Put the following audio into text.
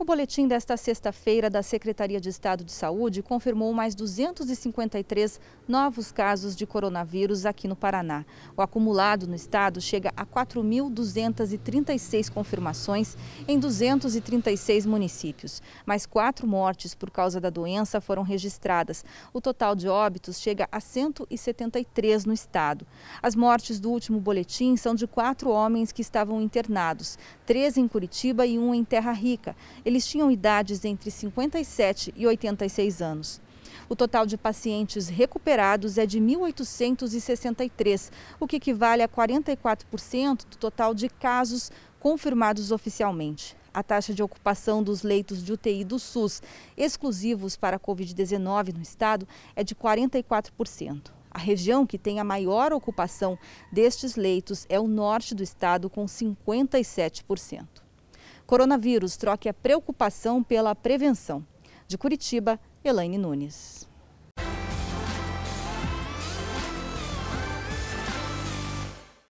O boletim desta sexta-feira da Secretaria de Estado de Saúde confirmou mais 253 novos casos de coronavírus aqui no Paraná. O acumulado no estado chega a 4.236 confirmações em 236 municípios. Mais quatro mortes por causa da doença foram registradas. O total de óbitos chega a 173 no estado. As mortes do último boletim são de quatro homens que estavam internados, três em Curitiba e um em Terra Rica eles tinham idades entre 57 e 86 anos. O total de pacientes recuperados é de 1.863, o que equivale a 44% do total de casos confirmados oficialmente. A taxa de ocupação dos leitos de UTI do SUS exclusivos para a Covid-19 no estado é de 44%. A região que tem a maior ocupação destes leitos é o norte do estado, com 57%. Coronavírus, troque a preocupação pela prevenção. De Curitiba, Elaine Nunes.